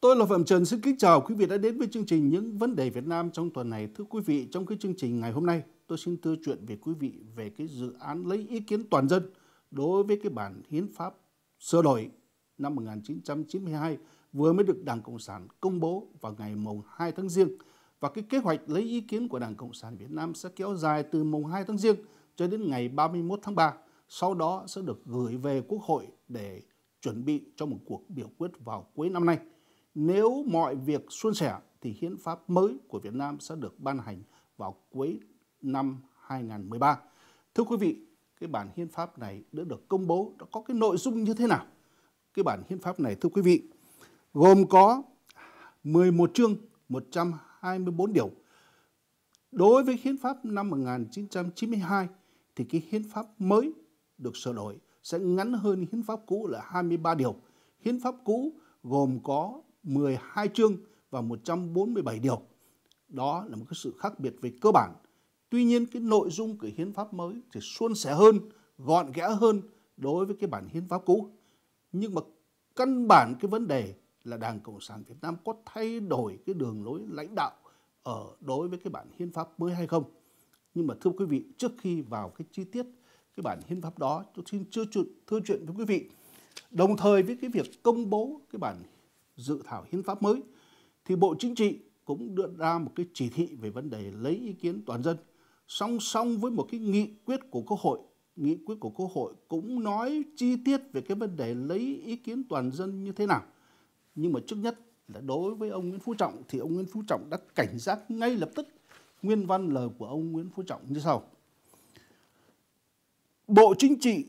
Tôi là Phạm Trần xin kính chào quý vị đã đến với chương trình Những vấn đề Việt Nam trong tuần này. Thưa quý vị, trong cái chương trình ngày hôm nay, tôi xin thưa chuyện về quý vị về cái dự án lấy ý kiến toàn dân đối với cái bản hiến pháp sửa đổi năm 1992 vừa mới được Đảng Cộng sản công bố vào ngày mùng 2 tháng Giêng và cái kế hoạch lấy ý kiến của Đảng Cộng sản Việt Nam sẽ kéo dài từ mùng 2 tháng Giêng cho đến ngày 31 tháng 3, sau đó sẽ được gửi về Quốc hội để chuẩn bị cho một cuộc biểu quyết vào cuối năm nay nếu mọi việc suôn sẻ thì hiến pháp mới của Việt Nam sẽ được ban hành vào cuối năm 2013. Thưa quý vị, cái bản hiến pháp này đã được công bố đã có cái nội dung như thế nào? Cái bản hiến pháp này thưa quý vị gồm có 11 chương 124 điều. Đối với hiến pháp năm 1992 thì cái hiến pháp mới được sửa đổi sẽ ngắn hơn hiến pháp cũ là 23 điều. Hiến pháp cũ gồm có 12 chương và 147 điều. Đó là một cái sự khác biệt về cơ bản. Tuy nhiên cái nội dung của hiến pháp mới thì suôn sẻ hơn, gọn ghẽ hơn đối với cái bản hiến pháp cũ. Nhưng mà căn bản cái vấn đề là Đảng Cộng sản Việt Nam có thay đổi cái đường lối lãnh đạo ở đối với cái bản hiến pháp mới hay không. Nhưng mà thưa quý vị, trước khi vào cái chi tiết cái bản hiến pháp đó, tôi xin chưa thưa chuyện với quý vị. Đồng thời với cái việc công bố cái bản dự thảo hiến pháp mới thì Bộ Chính trị cũng đưa ra một cái chỉ thị về vấn đề lấy ý kiến toàn dân song song với một cái nghị quyết của Quốc hội nghị quyết của Quốc hội cũng nói chi tiết về cái vấn đề lấy ý kiến toàn dân như thế nào nhưng mà trước nhất là đối với ông Nguyễn Phú Trọng thì ông Nguyễn Phú Trọng đã cảnh giác ngay lập tức nguyên văn lời của ông Nguyễn Phú Trọng như sau Bộ Chính trị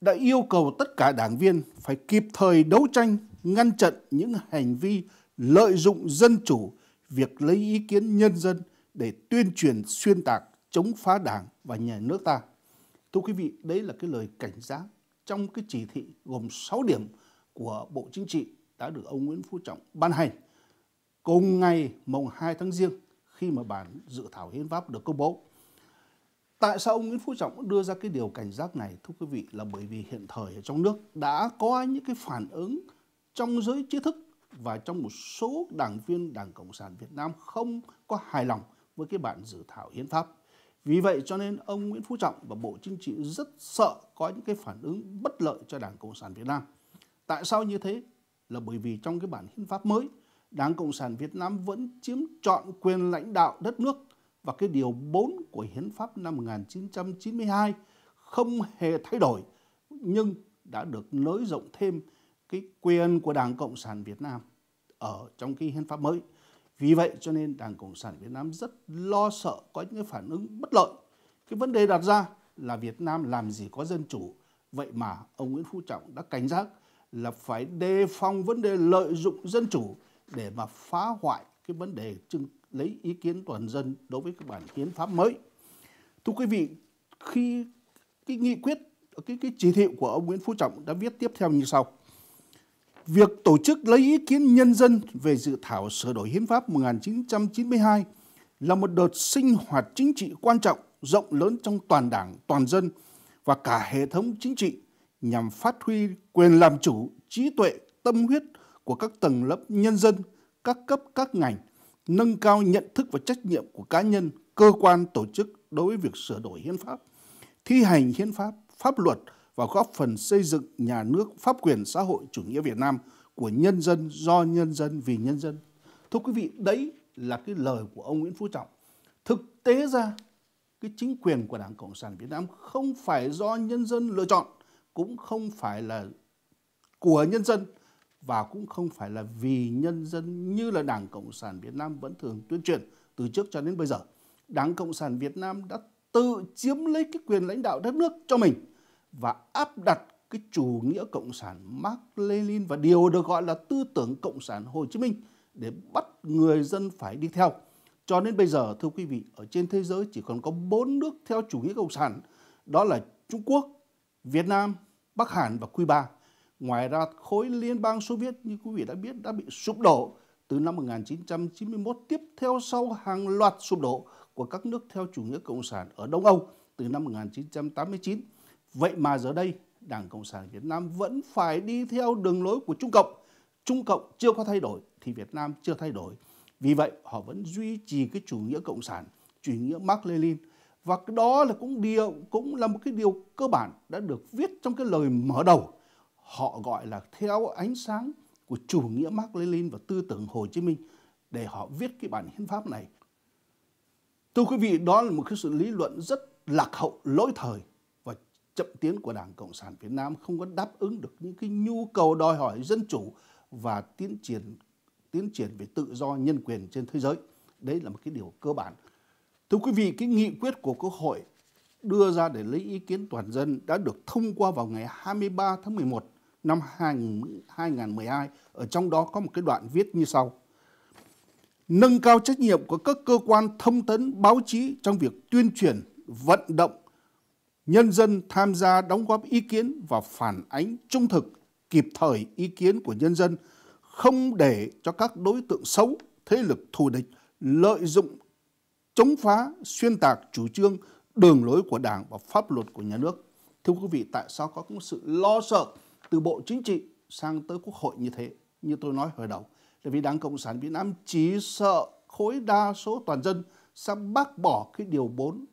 đã yêu cầu tất cả đảng viên phải kịp thời đấu tranh ngăn chặn những hành vi lợi dụng dân chủ, việc lấy ý kiến nhân dân để tuyên truyền xuyên tạc chống phá đảng và nhà nước ta. Thưa quý vị, đấy là cái lời cảnh giác trong cái chỉ thị gồm 6 điểm của Bộ Chính trị đã được ông Nguyễn Phú Trọng ban hành cùng ngày mùng 2 tháng Giêng khi mà bản dự thảo hiến pháp được công bố. Tại sao ông Nguyễn Phú Trọng đưa ra cái điều cảnh giác này thưa quý vị là bởi vì hiện thời ở trong nước đã có những cái phản ứng trong giới trí thức và trong một số đảng viên Đảng Cộng sản Việt Nam không có hài lòng với cái bản dự thảo hiến pháp. Vì vậy cho nên ông Nguyễn Phú Trọng và Bộ Chính trị rất sợ có những cái phản ứng bất lợi cho Đảng Cộng sản Việt Nam. Tại sao như thế? Là bởi vì trong cái bản hiến pháp mới, Đảng Cộng sản Việt Nam vẫn chiếm trọn quyền lãnh đạo đất nước và cái điều 4 của hiến pháp năm 1992 không hề thay đổi nhưng đã được nới rộng thêm cái quyền của Đảng Cộng sản Việt Nam ở trong cái hiến pháp mới. Vì vậy cho nên Đảng Cộng sản Việt Nam rất lo sợ có những cái phản ứng bất lợi. Cái vấn đề đặt ra là Việt Nam làm gì có dân chủ. Vậy mà ông Nguyễn Phú Trọng đã cảnh giác là phải đề phòng vấn đề lợi dụng dân chủ để mà phá hoại cái vấn đề trưng lấy ý kiến toàn dân đối với các bản hiến pháp mới. Thưa quý vị, khi cái nghị quyết cái cái chỉ thị của ông Nguyễn Phú Trọng đã viết tiếp theo như sau việc tổ chức lấy ý kiến nhân dân về dự thảo sửa đổi hiến pháp 1992 là một đợt sinh hoạt chính trị quan trọng rộng lớn trong toàn đảng, toàn dân và cả hệ thống chính trị nhằm phát huy quyền làm chủ, trí tuệ, tâm huyết của các tầng lớp nhân dân, các cấp, các ngành, nâng cao nhận thức và trách nhiệm của cá nhân, cơ quan, tổ chức đối với việc sửa đổi hiến pháp, thi hành hiến pháp, pháp luật – và góp phần xây dựng nhà nước pháp quyền xã hội chủ nghĩa Việt Nam của nhân dân do nhân dân vì nhân dân. Thưa quý vị, đấy là cái lời của ông Nguyễn Phú Trọng. Thực tế ra cái chính quyền của Đảng Cộng sản Việt Nam không phải do nhân dân lựa chọn, cũng không phải là của nhân dân và cũng không phải là vì nhân dân như là Đảng Cộng sản Việt Nam vẫn thường tuyên truyền từ trước cho đến bây giờ. Đảng Cộng sản Việt Nam đã tự chiếm lấy cái quyền lãnh đạo đất nước cho mình và áp đặt cái chủ nghĩa cộng sản Mark Lenin và điều được gọi là tư tưởng cộng sản Hồ Chí Minh để bắt người dân phải đi theo. Cho đến bây giờ thưa quý vị, ở trên thế giới chỉ còn có bốn nước theo chủ nghĩa cộng sản, đó là Trung Quốc, Việt Nam, Bắc Hàn và Cuba. Ngoài ra khối liên bang Xô Viết như quý vị đã biết đã bị sụp đổ từ năm 1991 tiếp theo sau hàng loạt sụp đổ của các nước theo chủ nghĩa cộng sản ở Đông Âu từ năm 1989. Vậy mà giờ đây, Đảng Cộng sản Việt Nam vẫn phải đi theo đường lối của Trung Cộng. Trung Cộng chưa có thay đổi thì Việt Nam chưa thay đổi. Vì vậy, họ vẫn duy trì cái chủ nghĩa cộng sản, chủ nghĩa Mark Lenin. Và cái đó là cũng điều cũng là một cái điều cơ bản đã được viết trong cái lời mở đầu. Họ gọi là theo ánh sáng của chủ nghĩa Mark Lenin và tư tưởng Hồ Chí Minh để họ viết cái bản hiến pháp này. Thưa quý vị, đó là một cái sự lý luận rất lạc hậu, lỗi thời chậm tiến của Đảng Cộng sản Việt Nam không có đáp ứng được những cái nhu cầu đòi hỏi dân chủ và tiến triển tiến triển về tự do nhân quyền trên thế giới. Đấy là một cái điều cơ bản. Thưa quý vị, cái nghị quyết của Quốc hội đưa ra để lấy ý kiến toàn dân đã được thông qua vào ngày 23 tháng 11 năm 2012. Ở trong đó có một cái đoạn viết như sau. Nâng cao trách nhiệm của các cơ quan thông tấn, báo chí trong việc tuyên truyền, vận động, nhân dân tham gia đóng góp ý kiến và phản ánh trung thực, kịp thời ý kiến của nhân dân, không để cho các đối tượng xấu, thế lực thù địch lợi dụng chống phá, xuyên tạc chủ trương, đường lối của Đảng và pháp luật của nhà nước. Thưa quý vị, tại sao có sự lo sợ từ Bộ Chính trị sang tới Quốc hội như thế? Như tôi nói hồi đầu, là vì Đảng Cộng sản Việt Nam chỉ sợ khối đa số toàn dân sẽ bác bỏ cái điều 4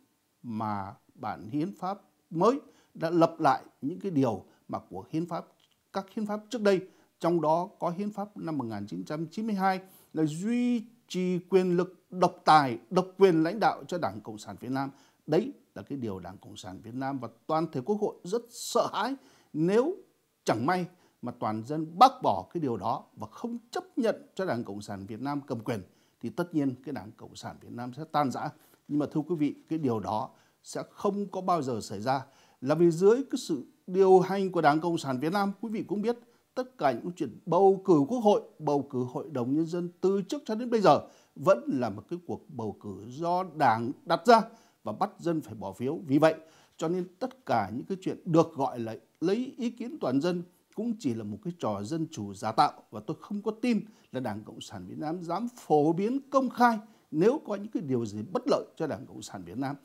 mà bản hiến pháp mới đã lập lại những cái điều mà của hiến pháp các hiến pháp trước đây, trong đó có hiến pháp năm 1992 là duy trì quyền lực độc tài, độc quyền lãnh đạo cho Đảng Cộng sản Việt Nam. Đấy là cái điều Đảng Cộng sản Việt Nam và toàn thể Quốc hội rất sợ hãi nếu chẳng may mà toàn dân bác bỏ cái điều đó và không chấp nhận cho Đảng Cộng sản Việt Nam cầm quyền thì tất nhiên cái Đảng Cộng sản Việt Nam sẽ tan rã. Nhưng mà thưa quý vị, cái điều đó sẽ không có bao giờ xảy ra là vì dưới cái sự điều hành của Đảng Cộng sản Việt Nam quý vị cũng biết tất cả những chuyện bầu cử quốc hội, bầu cử hội đồng nhân dân từ trước cho đến bây giờ vẫn là một cái cuộc bầu cử do Đảng đặt ra và bắt dân phải bỏ phiếu. Vì vậy, cho nên tất cả những cái chuyện được gọi là lấy ý kiến toàn dân cũng chỉ là một cái trò dân chủ giả tạo và tôi không có tin là Đảng Cộng sản Việt Nam dám phổ biến công khai nếu có những cái điều gì bất lợi cho Đảng Cộng sản Việt Nam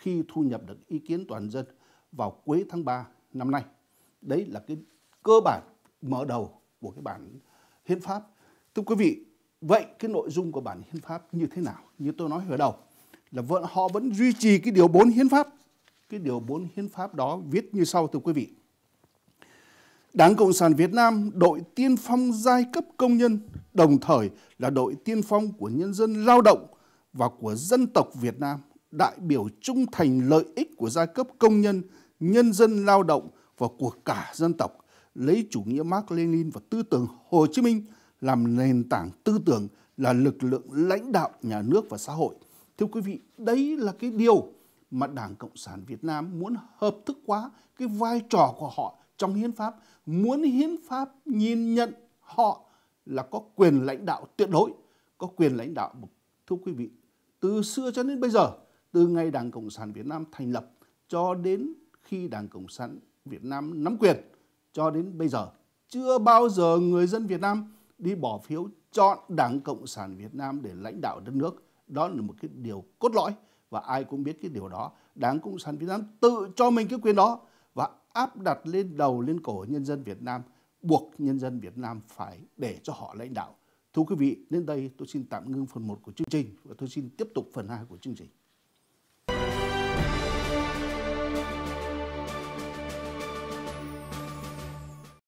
khi thu nhập được ý kiến toàn dân vào cuối tháng 3 năm nay. Đấy là cái cơ bản mở đầu của cái bản hiến pháp. Thưa quý vị, vậy cái nội dung của bản hiến pháp như thế nào? Như tôi nói hồi đầu là vẫn họ vẫn duy trì cái điều 4 hiến pháp. Cái điều 4 hiến pháp đó viết như sau thưa quý vị. Đảng Cộng sản Việt Nam đội tiên phong giai cấp công nhân, đồng thời là đội tiên phong của nhân dân lao động và của dân tộc Việt Nam đại biểu trung thành lợi ích của giai cấp công nhân, nhân dân lao động và của cả dân tộc, lấy chủ nghĩa Mark Lenin và tư tưởng Hồ Chí Minh làm nền tảng tư tưởng là lực lượng lãnh đạo nhà nước và xã hội. Thưa quý vị, đấy là cái điều mà Đảng Cộng sản Việt Nam muốn hợp thức hóa cái vai trò của họ trong hiến pháp, muốn hiến pháp nhìn nhận họ là có quyền lãnh đạo tuyệt đối, có quyền lãnh đạo thưa quý vị từ xưa cho đến bây giờ từ ngày Đảng Cộng sản Việt Nam thành lập cho đến khi Đảng Cộng sản Việt Nam nắm quyền cho đến bây giờ chưa bao giờ người dân Việt Nam đi bỏ phiếu chọn Đảng Cộng sản Việt Nam để lãnh đạo đất nước. Đó là một cái điều cốt lõi và ai cũng biết cái điều đó. Đảng Cộng sản Việt Nam tự cho mình cái quyền đó và áp đặt lên đầu lên cổ nhân dân Việt Nam, buộc nhân dân Việt Nam phải để cho họ lãnh đạo. Thưa quý vị, đến đây tôi xin tạm ngưng phần 1 của chương trình và tôi xin tiếp tục phần 2 của chương trình.